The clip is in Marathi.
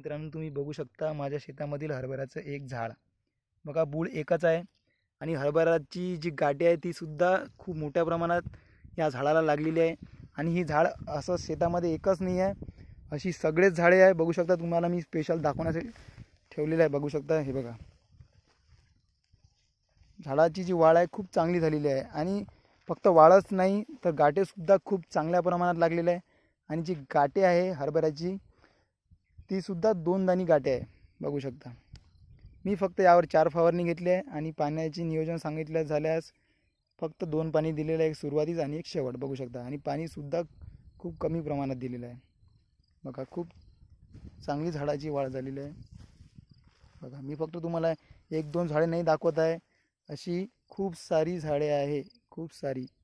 मित्रांनो तुम्ही बघू शकता माझ्या शेतामधील हरभऱ्याचं एक झाड बघा बूळ एकच आहे आणि हरभऱ्याची जी गाठी आहे तीसुद्धा खूप मोठ्या प्रमाणात या झाडाला लागलेली आहे आणि ही झाड असं शेतामध्ये एकच नाही आहे अशी सगळेच झाडे आहे बघू शकता तुम्हाला मी स्पेशल दाखवण्यासाठी ठेवलेलं आहे बघू शकता हे बघा झाडाची जी वाळ आहे खूप चांगली झालेली आहे आणि फक्त वाळच नाही तर गाठेसुद्धा खूप चांगल्या प्रमाणात लागलेलं आहे आणि जी गाठे आहे हरभऱ्याची तीसुद्धा दोन दाणी गाठी आहे बघू शकता मी फक्त यावर चार फवारणी घेतली आहे आणि पाण्याचे नियोजन सांगितलं झाल्यास फक्त दोन पाणी दिलेलं आहे एक सुरुवातीच आणि एक शेवट बघू शकता आणि पाणीसुद्धा खूप कमी प्रमाणात दिलेलं आहे बघा खूप चांगली झाडाची वाढ झालेली आहे बघा मी फक्त तुम्हाला एक दोन झाडे नाही दाखवत आहे अशी खूप सारी झाडे आहे खूप सारी